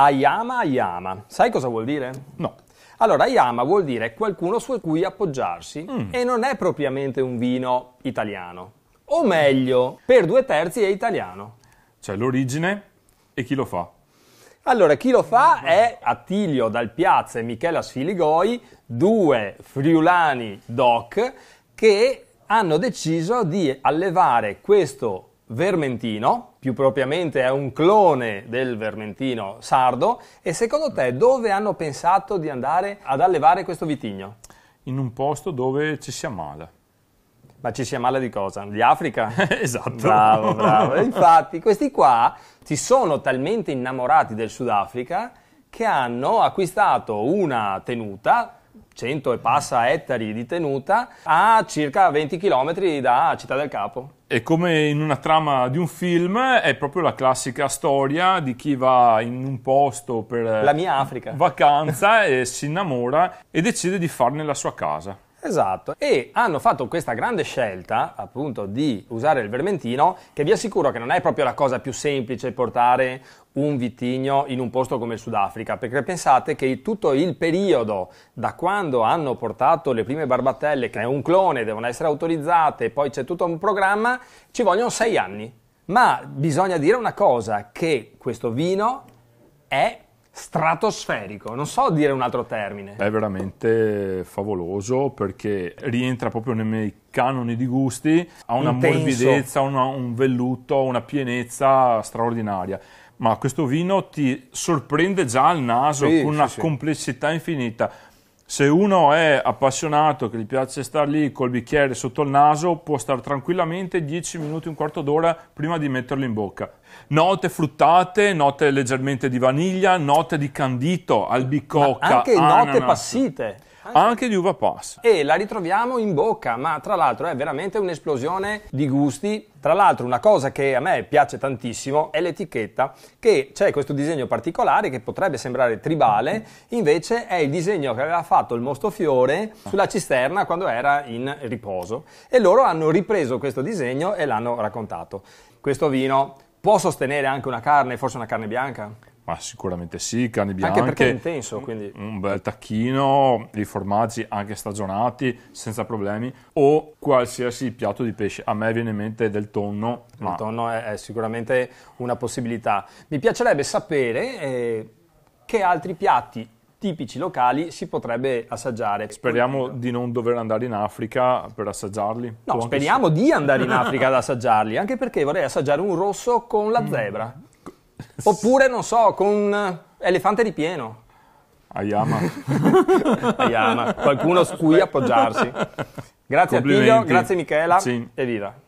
Ayama Ayama. Sai cosa vuol dire? No. Allora, Ayama vuol dire qualcuno su cui appoggiarsi mm. e non è propriamente un vino italiano. O meglio, per due terzi è italiano. C'è cioè, l'origine e chi lo fa? Allora, chi lo fa è Attilio Dal Piazza e Michela Sfiligoi, due friulani doc, che hanno deciso di allevare questo vermentino, più propriamente è un clone del vermentino sardo, e secondo te dove hanno pensato di andare ad allevare questo vitigno? In un posto dove ci sia male. Ma ci sia male di cosa? Di Africa? esatto. Bravo, bravo. Infatti questi qua si sono talmente innamorati del Sudafrica che hanno acquistato una tenuta 100 e passa ettari di tenuta a circa 20 km da Città del Capo è come in una trama di un film, è proprio la classica storia di chi va in un posto per la mia Africa. vacanza e si innamora e decide di farne la sua casa. Esatto, e hanno fatto questa grande scelta appunto di usare il vermentino, che vi assicuro che non è proprio la cosa più semplice portare un vitigno in un posto come il Sudafrica, perché pensate che tutto il periodo da quando hanno portato le prime barbatelle, che è un clone, devono essere autorizzate, poi c'è tutto un programma, ci vogliono sei anni. Ma bisogna dire una cosa, che questo vino è stratosferico, non so dire un altro termine. È veramente favoloso perché rientra proprio nei miei canoni di gusti, ha una Intenso. morbidezza, una, un velluto, una pienezza straordinaria. Ma questo vino ti sorprende già al naso sì, con una sì, complessità infinita se uno è appassionato, che gli piace stare lì col bicchiere sotto il naso, può stare tranquillamente 10 minuti, un quarto d'ora prima di metterlo in bocca. Note fruttate, note leggermente di vaniglia, note di candito, albicocca, Ma anche ananas. Ah, note passite anche di uva passa. E la ritroviamo in bocca, ma tra l'altro è veramente un'esplosione di gusti. Tra l'altro una cosa che a me piace tantissimo è l'etichetta, che c'è questo disegno particolare che potrebbe sembrare tribale, invece è il disegno che aveva fatto il mostofiore sulla cisterna quando era in riposo. E loro hanno ripreso questo disegno e l'hanno raccontato. Questo vino può sostenere anche una carne, forse una carne bianca? Ma sicuramente sì, carni bianche. Anche perché è intenso, quindi. Un bel tacchino, i formaggi anche stagionati, senza problemi, o qualsiasi piatto di pesce. A me viene in mente del tonno. Ma... Il tonno è, è sicuramente una possibilità. Mi piacerebbe sapere eh, che altri piatti tipici locali si potrebbe assaggiare. Speriamo di non dover andare in Africa per assaggiarli. No, speriamo se... di andare in Africa ad assaggiarli, anche perché vorrei assaggiare un rosso con la zebra. Mm. Oppure, non so, con eh, elefante di pieno. Ayama. Ayama. Qualcuno su cui appoggiarsi. Grazie a Attilio, grazie Michela. Sì. Evviva.